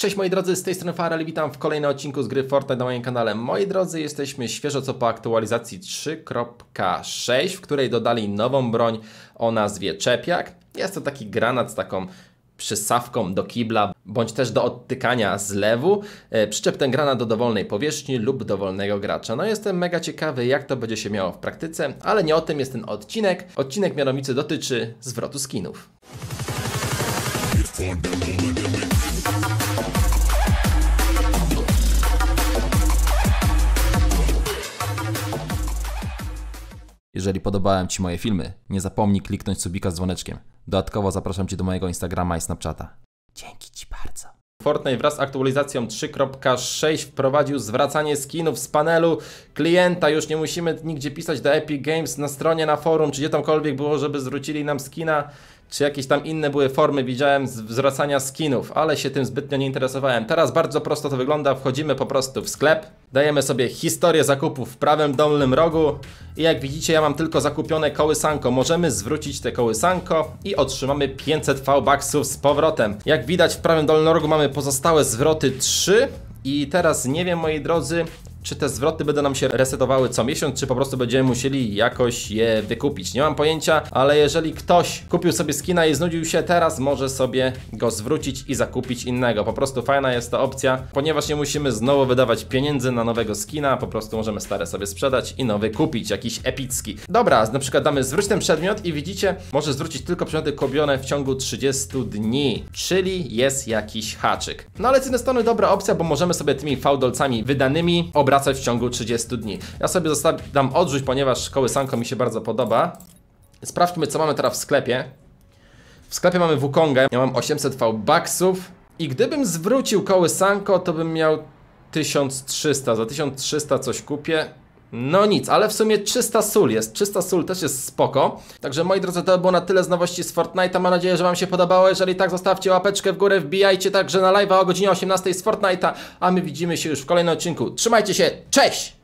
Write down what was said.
Cześć moi drodzy, z tej strony Farel witam w kolejnym odcinku z gry Fortnite na moim kanale. Moi drodzy, jesteśmy świeżo co po aktualizacji 3.6, w której dodali nową broń o nazwie Czepiak. Jest to taki granat z taką przysawką do kibla, bądź też do odtykania z lewu. E, przyczep ten granat do dowolnej powierzchni lub dowolnego gracza. No jestem mega ciekawy, jak to będzie się miało w praktyce, ale nie o tym jest ten odcinek. Odcinek mianowicie dotyczy zwrotu skinów. Jeżeli podobałem Ci moje filmy, nie zapomnij kliknąć subika z dzwoneczkiem. Dodatkowo zapraszam Cię do mojego Instagrama i Snapchata. Dzięki Ci bardzo. Fortnite wraz z aktualizacją 3.6 wprowadził zwracanie skinów z panelu klienta. Już nie musimy nigdzie pisać do Epic Games na stronie, na forum, czy gdzie tamkolwiek było, żeby zwrócili nam skina czy jakieś tam inne były formy, widziałem zwracania skinów, ale się tym zbytnio nie interesowałem. Teraz bardzo prosto to wygląda, wchodzimy po prostu w sklep, dajemy sobie historię zakupów w prawym dolnym rogu i jak widzicie ja mam tylko zakupione kołysanko, możemy zwrócić te kołysanko i otrzymamy 500 V-Bucksów z powrotem. Jak widać w prawym dolnym rogu mamy pozostałe zwroty 3 i teraz nie wiem moi drodzy, czy te zwroty będą nam się resetowały co miesiąc, czy po prostu będziemy musieli jakoś je wykupić? Nie mam pojęcia, ale jeżeli ktoś kupił sobie skina i znudził się teraz, może sobie go zwrócić i zakupić innego. Po prostu fajna jest ta opcja, ponieważ nie musimy znowu wydawać pieniędzy na nowego skina, po prostu możemy stare sobie sprzedać i nowy kupić, jakiś epicki. Dobra, na przykład damy zwróć ten przedmiot i widzicie, może zwrócić tylko przedmioty kupione w ciągu 30 dni, czyli jest jakiś haczyk. No ale z jednej strony dobra opcja, bo możemy sobie tymi faudolcami wydanymi obrać obracać w ciągu 30 dni. Ja sobie dam odrzuć, ponieważ kołysanko mi się bardzo podoba. Sprawdźmy, co mamy teraz w sklepie. W sklepie mamy Wukonga, ja mam 800 V-Bucksów i gdybym zwrócił kołysanko, to bym miał 1300. Za 1300 coś kupię. No nic, ale w sumie 300 sól jest, 300 sól też jest spoko. Także moi drodzy, to było na tyle z nowości z Fortnite'a. Mam nadzieję, że Wam się podobało. Jeżeli tak, zostawcie łapeczkę w górę, wbijajcie także na live'a o godzinie 18 z Fortnite'a, a my widzimy się już w kolejnym odcinku. Trzymajcie się, cześć!